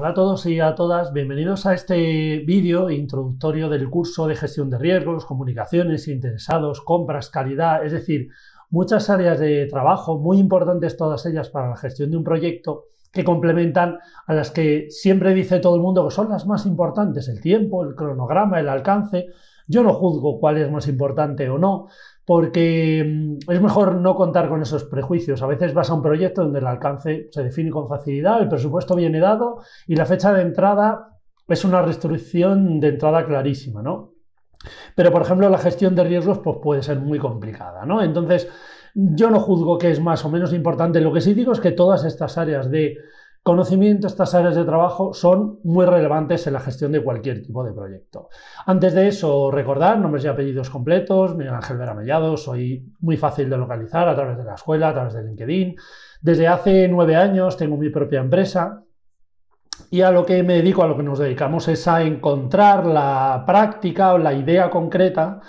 Hola a todos y a todas, bienvenidos a este vídeo introductorio del curso de gestión de riesgos, comunicaciones, interesados, compras, calidad, es decir, muchas áreas de trabajo, muy importantes todas ellas para la gestión de un proyecto, que complementan a las que siempre dice todo el mundo que son las más importantes, el tiempo, el cronograma, el alcance, yo no juzgo cuál es más importante o no, porque mm, es mejor no contar con esos prejuicios. A veces vas a un proyecto donde el alcance se define con facilidad, el presupuesto viene dado y la fecha de entrada es una restricción de entrada clarísima, ¿no? Pero, por ejemplo, la gestión de riesgos pues, puede ser muy complicada, ¿no? Entonces, yo no juzgo que es más o menos importante. Lo que sí digo es que todas estas áreas de Conocimiento, estas áreas de trabajo son muy relevantes en la gestión de cualquier tipo de proyecto. Antes de eso, recordar nombres y apellidos completos, Miguel Ángel Vera Mellado, soy muy fácil de localizar a través de la escuela, a través de LinkedIn. Desde hace nueve años tengo mi propia empresa y a lo que me dedico, a lo que nos dedicamos es a encontrar la práctica o la idea concreta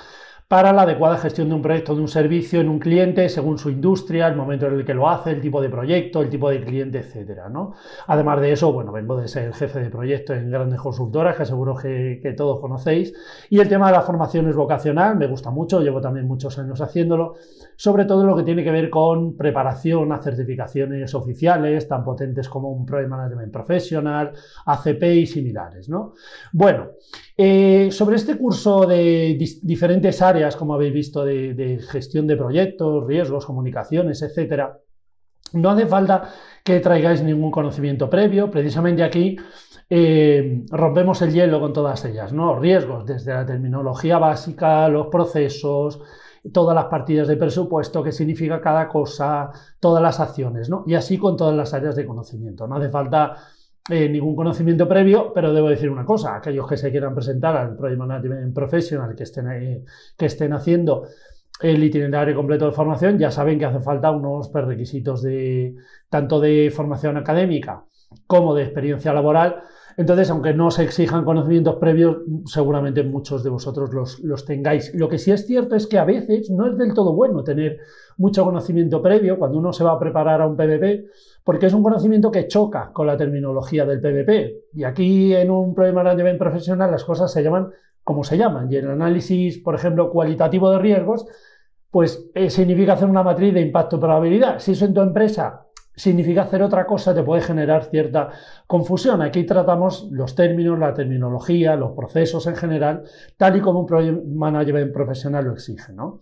para la adecuada gestión de un proyecto, de un servicio en un cliente, según su industria, el momento en el que lo hace, el tipo de proyecto, el tipo de cliente, etcétera. ¿no? Además de eso, bueno, vengo de ser jefe de proyecto en grandes consultoras, que seguro que, todos conocéis. Y el tema de la formación es vocacional, me gusta mucho, llevo también muchos años haciéndolo, sobre todo lo que tiene que ver con preparación a certificaciones oficiales, tan potentes como un Project Management Professional, ACP y similares. Bueno, eh, sobre este curso de diferentes áreas, como habéis visto, de, gestión de proyectos, riesgos, comunicaciones, etcétera, no hace falta que traigáis ningún conocimiento previo, precisamente aquí eh, rompemos el hielo con todas ellas, ¿no? Riesgos, desde la terminología básica, los procesos, todas las partidas de presupuesto, qué significa cada cosa, todas las acciones, ¿no? Y así con todas las áreas de conocimiento. No hace falta eh, ningún conocimiento previo, pero debo decir una cosa, aquellos que se quieran presentar al Project Management Professional, que estén, que estén haciendo el itinerario completo de formación, ya saben que hace falta unos prerequisitos de tanto de formación académica como de experiencia laboral entonces, aunque no se exijan conocimientos previos, seguramente muchos de vosotros los, tengáis. Lo que sí es cierto es que a veces no es del todo bueno tener mucho conocimiento previo cuando uno se va a preparar a un PvP, porque es un conocimiento que choca con la terminología del PvP. Y aquí en un problema de nivel profesional las cosas se llaman como se llaman. Y el análisis, por ejemplo, cualitativo de riesgos, pues eh, significa hacer una matriz de impacto probabilidad. Si eso en tu empresa significa hacer otra cosa te puede generar cierta confusión. Aquí tratamos los términos, la terminología, los procesos en general, tal y como un proyecto manager profesional lo exige. ¿no?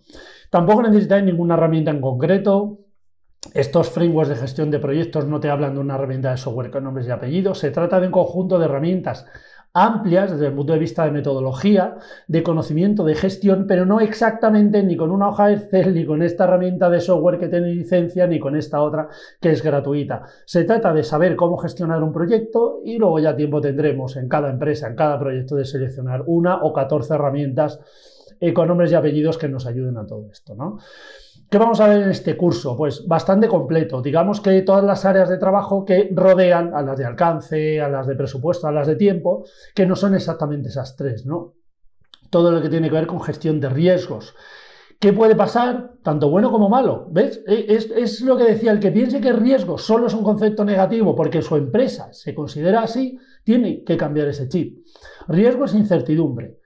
Tampoco necesitáis ninguna herramienta en concreto, estos frameworks de gestión de proyectos no te hablan de una herramienta de software con nombres y apellidos, se trata de un conjunto de herramientas amplias desde el punto de vista de metodología, de conocimiento, de gestión, pero no exactamente ni con una hoja de Excel, ni con esta herramienta de software que tiene licencia, ni con esta otra que es gratuita. Se trata de saber cómo gestionar un proyecto y luego ya tiempo tendremos en cada empresa, en cada proyecto, de seleccionar una o 14 herramientas eh, con nombres y apellidos que nos ayuden a todo esto, ¿no? ¿Qué vamos a ver en este curso? Pues bastante completo. Digamos que todas las áreas de trabajo que rodean a las de alcance, a las de presupuesto, a las de tiempo, que no son exactamente esas tres, ¿no? Todo lo que tiene que ver con gestión de riesgos. ¿Qué puede pasar? Tanto bueno como malo. ¿Ves? E, es, es lo que decía, el que piense que riesgo solo es un concepto negativo porque su empresa se considera así, tiene que cambiar ese chip. Riesgo es incertidumbre.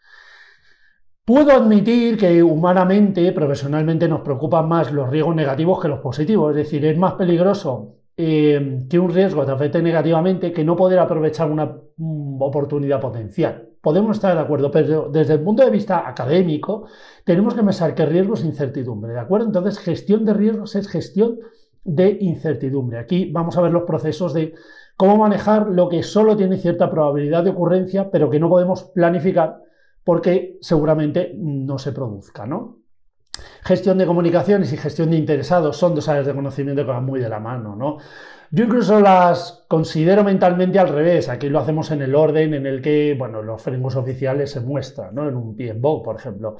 Puedo admitir que humanamente, profesionalmente, nos preocupan más los riesgos negativos que los positivos. Es decir, es más peligroso eh, que un riesgo te afecte negativamente que no poder aprovechar una mm, oportunidad potencial. Podemos estar de acuerdo, pero desde el punto de vista académico tenemos que pensar que riesgo es incertidumbre, ¿de acuerdo? Entonces, gestión de riesgos es gestión de incertidumbre. Aquí vamos a ver los procesos de cómo manejar lo que solo tiene cierta probabilidad de ocurrencia, pero que no podemos planificar porque seguramente no se produzca, ¿no? Gestión de comunicaciones y gestión de interesados son dos áreas de conocimiento que van muy de la mano, ¿no? Yo incluso las considero mentalmente al revés. Aquí lo hacemos en el orden en el que, bueno, los frameworks oficiales se muestran, ¿no? En un PMBOK, por ejemplo.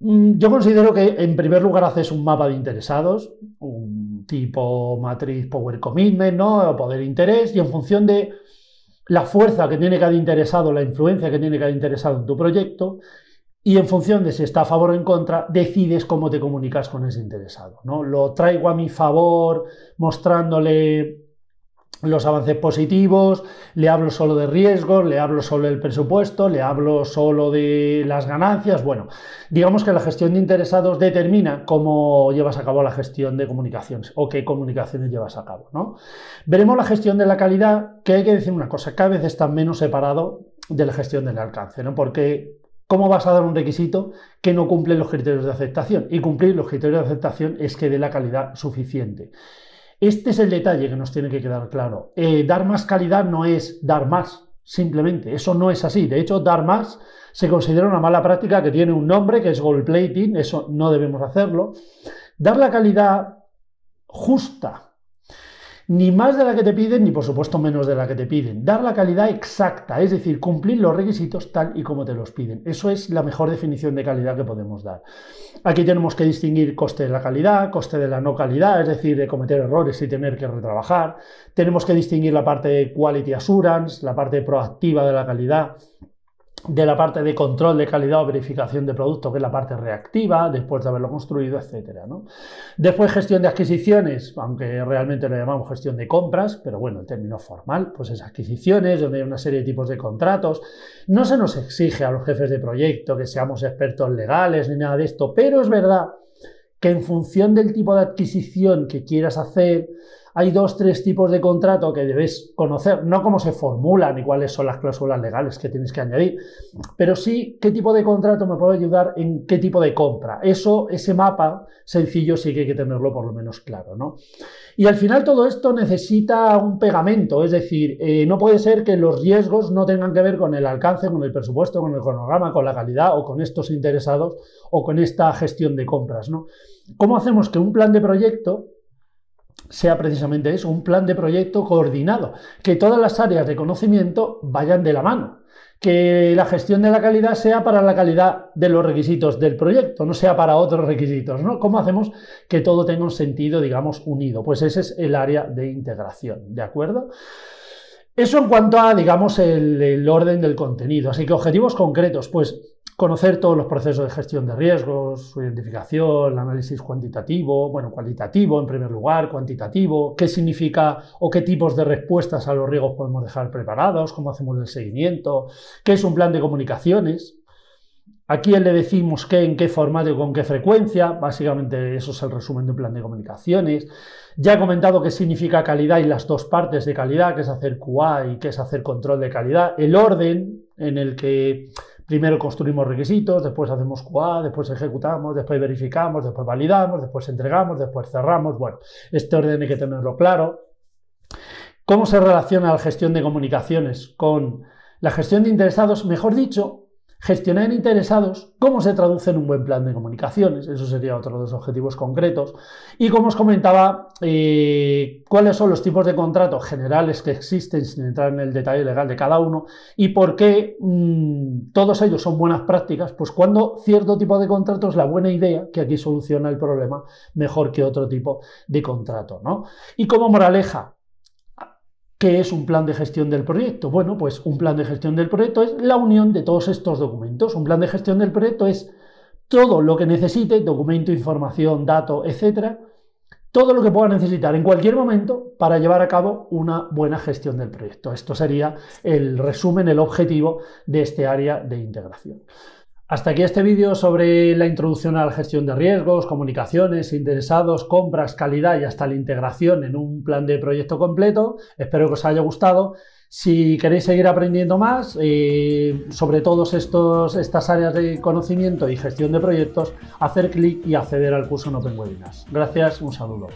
Mm, yo considero que en primer lugar haces un mapa de interesados, un tipo matriz Power Commitment, ¿no? O poder interés, y en función de la fuerza que tiene cada interesado, la influencia que tiene cada interesado en tu proyecto, y en función de si está a favor o en contra, decides cómo te comunicas con ese interesado. ¿no? Lo traigo a mi favor mostrándole los avances positivos, le hablo solo de riesgos, le hablo solo del presupuesto, le hablo solo de las ganancias. Bueno, digamos que la gestión de interesados determina cómo llevas a cabo la gestión de comunicaciones o qué comunicaciones llevas a cabo. ¿no? Veremos la gestión de la calidad, que hay que decir una cosa, cada vez está menos separado de la gestión del alcance, ¿no? porque ¿Cómo vas a dar un requisito que no cumple los criterios de aceptación? Y cumplir los criterios de aceptación es que dé la calidad suficiente. Este es el detalle que nos tiene que quedar claro. Eh, dar más calidad no es dar más, simplemente. Eso no es así. De hecho, dar más se considera una mala práctica que tiene un nombre, que es gold plating. Eso no debemos hacerlo. Dar la calidad justa ni más de la que te piden, ni por supuesto menos de la que te piden. Dar la calidad exacta, es decir, cumplir los requisitos tal y como te los piden. Eso es la mejor definición de calidad que podemos dar. Aquí tenemos que distinguir coste de la calidad, coste de la no calidad, es decir, de cometer errores y tener que retrabajar. Tenemos que distinguir la parte de quality assurance, la parte proactiva de la calidad de la parte de control de calidad o verificación de producto, que es la parte reactiva, después de haberlo construido, etcétera. Después gestión de adquisiciones, aunque realmente lo llamamos gestión de compras, pero bueno, el término formal, pues es adquisiciones, donde hay una serie de tipos de contratos. No se nos exige a los jefes de proyecto que seamos expertos legales ni nada de esto, pero es verdad que en función del tipo de adquisición que quieras hacer, hay dos, tres tipos de contrato que debes conocer, no cómo se formulan y cuáles son las cláusulas legales que tienes que añadir, pero sí qué tipo de contrato me puede ayudar en qué tipo de compra. Eso, ese mapa sencillo sí que hay que tenerlo por lo menos claro, ¿no? Y al final todo esto necesita un pegamento, es decir, eh, no puede ser que los riesgos no tengan que ver con el alcance, con el presupuesto, con el cronograma, con la calidad o con estos interesados o con esta gestión de compras, ¿no? ¿Cómo hacemos que un plan de proyecto sea precisamente eso, un plan de proyecto coordinado, que todas las áreas de conocimiento vayan de la mano, que la gestión de la calidad sea para la calidad de los requisitos del proyecto, no sea para otros requisitos, ¿no? ¿Cómo hacemos que todo tenga un sentido, digamos, unido? Pues ese es el área de integración, ¿de acuerdo? Eso en cuanto a, digamos, el, el orden del contenido. Así que objetivos concretos, pues conocer todos los procesos de gestión de riesgos, su identificación, el análisis cuantitativo, bueno, cualitativo en primer lugar, cuantitativo, qué significa o qué tipos de respuestas a los riesgos podemos dejar preparados, cómo hacemos el seguimiento, qué es un plan de comunicaciones, a quién le decimos qué, en qué formato y con qué frecuencia, básicamente eso es el resumen de un plan de comunicaciones. Ya he comentado qué significa calidad y las dos partes de calidad, qué es hacer QA y qué es hacer control de calidad, el orden en el que Primero construimos requisitos, después hacemos QA, después ejecutamos, después verificamos, después validamos, después entregamos, después cerramos. Bueno, este orden hay que tenerlo claro. ¿Cómo se relaciona la gestión de comunicaciones con la gestión de interesados? Mejor dicho, Gestionar interesados, cómo se traduce en un buen plan de comunicaciones, eso sería otro de los objetivos concretos. Y como os comentaba, eh, cuáles son los tipos de contratos generales que existen sin entrar en el detalle legal de cada uno y por qué mm, todos ellos son buenas prácticas, pues cuando cierto tipo de contrato es la buena idea, que aquí soluciona el problema mejor que otro tipo de contrato. ¿no? Y como moraleja, ¿Qué es un plan de gestión del proyecto? Bueno, pues un plan de gestión del proyecto es la unión de todos estos documentos. Un plan de gestión del proyecto es todo lo que necesite, documento, información, dato, etcétera, todo lo que pueda necesitar en cualquier momento para llevar a cabo una buena gestión del proyecto. Esto sería el resumen, el objetivo de este área de integración. Hasta aquí este vídeo sobre la introducción a la gestión de riesgos, comunicaciones, interesados, compras, calidad y hasta la integración en un plan de proyecto completo. Espero que os haya gustado. Si queréis seguir aprendiendo más eh, sobre todas estas áreas de conocimiento y gestión de proyectos, hacer clic y acceder al curso en Open Webinars. Gracias, un saludo.